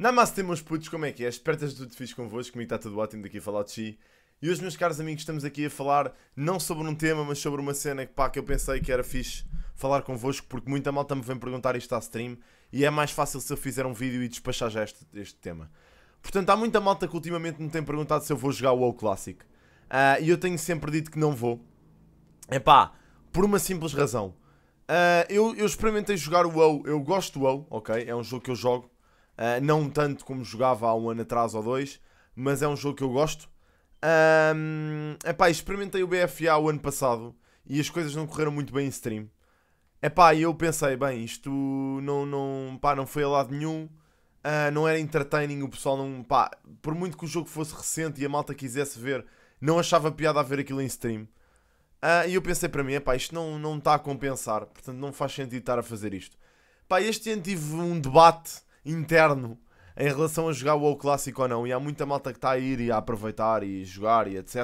Namastê meus putos, como é que é? Espero que esteja tudo fixe convosco, comigo está tudo ótimo daqui a falar de si. E hoje meus caros amigos estamos aqui a falar não sobre um tema, mas sobre uma cena que pá, que eu pensei que era fixe falar convosco porque muita malta me vem perguntar isto à stream e é mais fácil se eu fizer um vídeo e despachar já este, este tema. Portanto, há muita malta que ultimamente me tem perguntado se eu vou jogar o WoW Classic. Uh, e eu tenho sempre dito que não vou. É pá, por uma simples razão. Uh, eu, eu experimentei jogar o WoW, eu gosto do WoW, ok? É um jogo que eu jogo ah, não tanto como jogava há um ano atrás ou dois, mas é um jogo que eu gosto. Um, epá, experimentei o BFA o ano passado e as coisas não correram muito bem em stream. Epá, e eu pensei, bem, isto não, não, pá, não foi a lado nenhum, uh, não era entertaining, o pessoal não, pá, por muito que o jogo fosse recente e a malta quisesse ver, não achava piada a ver aquilo em stream. Uh, e eu pensei para mim, epá, isto não está a compensar, portanto não faz sentido estar a fazer isto. Pá, este ano tive um debate interno em relação a jogar o WoW clássico ou não. E há muita malta que está a ir e a aproveitar e jogar e etc.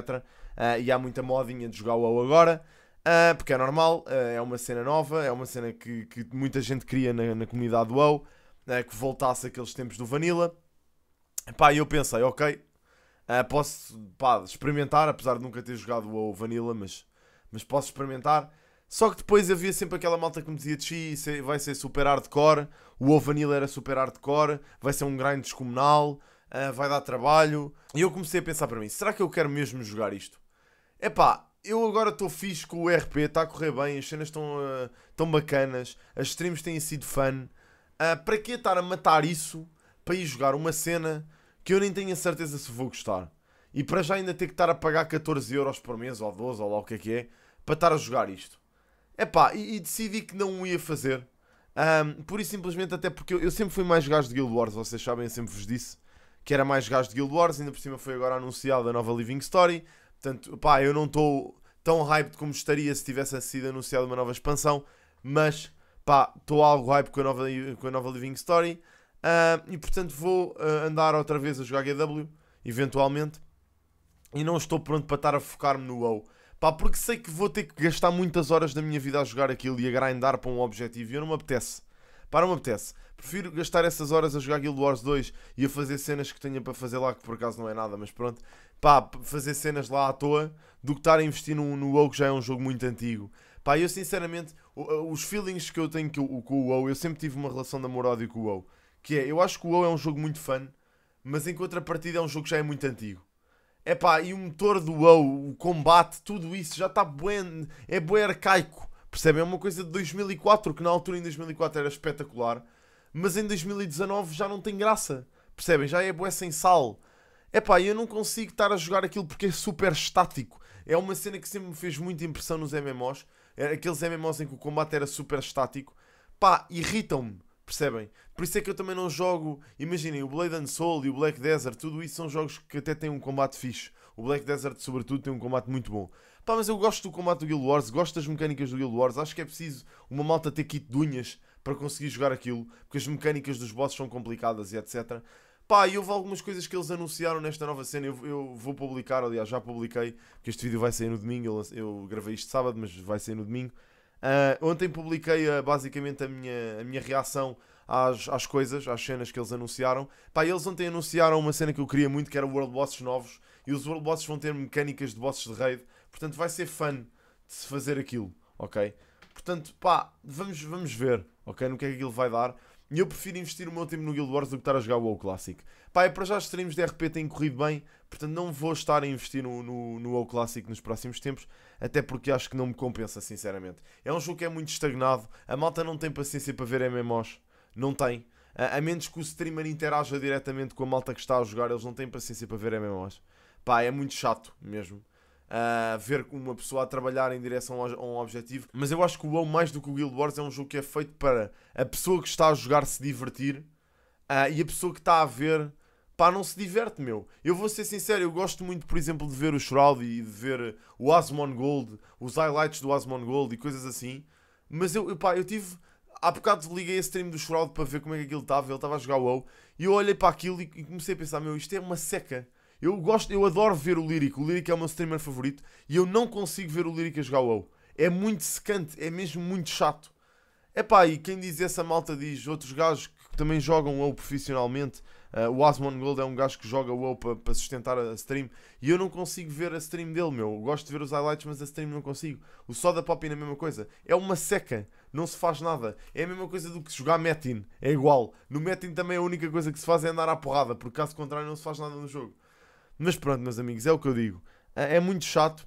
Uh, e há muita modinha de jogar o WoW agora. Uh, porque é normal, uh, é uma cena nova, é uma cena que, que muita gente queria na, na comunidade do WoW, que voltasse aqueles tempos do Vanilla. Pá, eu pensei, ok, posso pá, experimentar, apesar de nunca ter jogado o WoW Vanilla, mas, mas posso experimentar. Só que depois havia sempre aquela malta que me dizia Tchi, é- vai ser super hardcore, o Ovanil era super hardcore, vai ser um grind descomunal, uh, vai dar trabalho. E eu comecei a pensar para mim, será que eu quero mesmo jogar isto? é pá, eu agora estou fixe com o RP, está a correr bem, as cenas estão uh, ah, tão bacanas, as streams têm sido fun. Uh, para que estar a matar isso para ir jogar uma cena que eu nem tenho a certeza se vou gostar? E para já ainda ter que estar a pagar 14€ por mês, ou 12, ou lá o que é que é, para estar a jogar isto. Epá, e, e decidi que não o ia fazer. Um, por isso simplesmente até porque eu, eu, sempre fui mais gajo de Guild Wars, vocês sabem, eu sempre vos disse que era mais gajo de Guild Wars, ainda por cima foi agora anunciada a nova Living Story. Portanto, pá, eu não estou tão hyped como estaria se tivesse sido anunciada uma nova expansão, mas pá, estou algo hype com a nova, com a nova Living Story. Uh, e portanto vou uh, andar outra vez a jogar GW, eventualmente, e não estou pronto para estar a focar-me no WoW. Pá, porque sei que vou ter que gastar muitas horas da minha vida a jogar aquilo e a grindar para um objetivo e eu não me apetece. Pá, não me apetece. Prefiro gastar essas horas a jogar Guild Wars 2 e a fazer cenas que tenha para fazer lá, que por acaso não é nada, mas pronto. Pá, fazer cenas lá à toa do que estar a investir no, no WoW, que já é um jogo muito antigo. Pá, eu sinceramente, os feelings que eu tenho com o WoW, eu sempre tive uma relação de amor-ódio com o WoW. Que é, eu acho que o WoW é um jogo muito fã, mas em contrapartida é um jogo que já é muito antigo. Epá, e o motor do WoW, o combate, tudo isso já está bem, é bem arcaico. Percebem? É uma coisa de 2004, que na altura em 2004 era espetacular, mas em 2019 já não tem graça. Percebem? Já é bué sem sal. Epá, eu não consigo estar a jogar aquilo porque é super estático. É uma cena que sempre me fez muita impressão nos MMOs. Aqueles MMOs em que o combate era super estático. Pá, irritam-me. Percebem? Por isso é que eu também não jogo. Imaginem, o Blade and Soul e o Black Desert, tudo isso são jogos que até têm um combate fixe. O Black Desert, sobretudo, tem um combate muito bom. Pá, mas eu gosto do combate do Guild Wars, gosto das mecânicas do Guild Wars. Acho que é preciso uma malta ter kit de unhas para conseguir jogar aquilo, porque as mecânicas dos bosses são complicadas e etc. Pá, e houve algumas coisas que eles anunciaram nesta nova cena. Eu, eu vou publicar, aliás, já publiquei, porque este vídeo vai sair no domingo. Eu, eu gravei isto sábado, mas vai sair no domingo. Uh, ontem publiquei uh, basicamente a minha, a minha reação às, às coisas, às cenas que eles anunciaram. Pá, eles ontem anunciaram uma cena que eu queria muito, que era World Bosses novos. E os World Bosses vão ter mecânicas de bosses de raid. Portanto, vai ser fun de se fazer aquilo, ok? Portanto, pá, vamos, vamos ver, ok? No que é que aquilo vai dar. E eu prefiro investir o meu tempo no Guild Wars do que estar a jogar o WoW Classic. Pá, é para já os streams de RP têm corrido bem, portanto não vou estar a investir no, no, no WoW Classic nos próximos tempos, até porque acho que não me compensa, sinceramente. É um jogo que é muito estagnado, a malta não tem paciência para ver MMOs, não tem. A, a menos que o streamer interaja diretamente com a malta que está a jogar, eles não têm paciência para ver MMOs. Pá, é muito chato mesmo a ver uma pessoa a trabalhar em direção a um objetivo, mas eu acho que o WoW, mais do que o Guild Wars, é um jogo que é feito para a pessoa que está a jogar se divertir uh, e a pessoa que está a ver, pá, não se diverte, meu. Eu vou ser sincero, eu gosto muito, por exemplo, de ver o Shroud e de ver o Asmon Gold, os highlights do Asmon Gold e coisas assim, mas eu, eu pá, eu tive. Há bocado liguei a stream do Shroud para ver como é que aquilo estava, ele estava a jogar WoW, e eu olhei para aquilo e comecei a pensar, meu, isto é uma seca eu gosto, eu adoro ver o Lírico. O Lírico é o meu streamer favorito e eu não consigo ver o Lírico a jogar WoW. É muito secante, é mesmo muito chato. É pá, e quem diz essa malta diz outros gajos que também jogam WoW profissionalmente. Uh, o Asmon Gold é um gajo que joga WoW para pa sustentar a stream e eu não consigo ver a stream dele, meu. Eu gosto de ver os highlights, mas a stream não consigo. O Soda Pop é a mesma coisa. É uma seca, não se faz nada. É a mesma coisa do que jogar Metin, é igual. No Metin também a única coisa que se faz é andar à porrada, porque caso contrário não se faz nada no jogo. Mas pronto, meus amigos, é o que eu digo. Ah, é muito chato,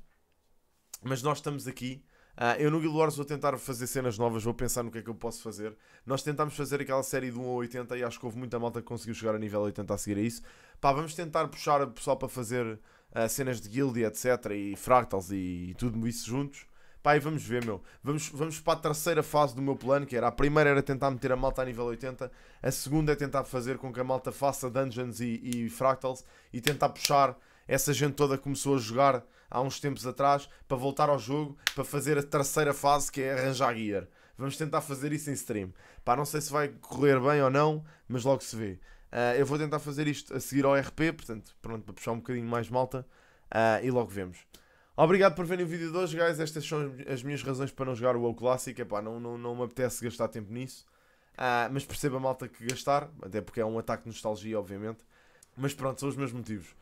mas nós estamos aqui. Ah, eu no Guild Wars vou tentar fazer cenas novas, vou pensar no que é que eu posso fazer. Nós tentámos fazer aquela série de 1 a 80 e acho que houve muita malta que conseguiu chegar a nível 80 a seguir a isso. Pá, vamos tentar puxar o pessoal para fazer uh, cenas de guild e etc. e fractals e, e tudo isso juntos. Pai, vamos ver, meu. Vamos, vamos para a terceira fase do meu plano, que era a primeira era tentar meter a malta a nível 80, a segunda é tentar fazer com que a malta faça dungeons e, e fractals e tentar puxar essa gente toda que começou a jogar há uns tempos atrás para voltar ao jogo para fazer a terceira fase que é arranjar gear. Vamos tentar fazer isso em stream. Pá, não sei se vai correr bem ou não, mas logo se vê. Uh, eu vou tentar fazer isto a seguir ao RP, portanto, pronto, para puxar um bocadinho mais malta uh, e logo vemos. Obrigado por verem o vídeo de hoje, guys. Estas são as minhas razões para não jogar o WoW Classic. Epá, não, não, não me apetece gastar tempo nisso. Uh, mas perceba a malta que gastar, até porque é um ataque de nostalgia, obviamente. Mas pronto, são os meus motivos.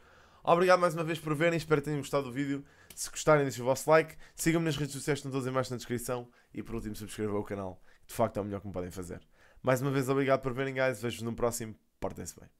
Obrigado mais uma vez por verem, espero que tenham gostado do vídeo. Se gostarem, deixem o vosso like. Sigam-me nas redes sociais, estão todas em baixo na descrição. E por último, subscrevam o canal, de facto é o melhor que me podem fazer. Mais uma vez, obrigado por verem, guys. Vejo-vos no próximo. Portem-se bem.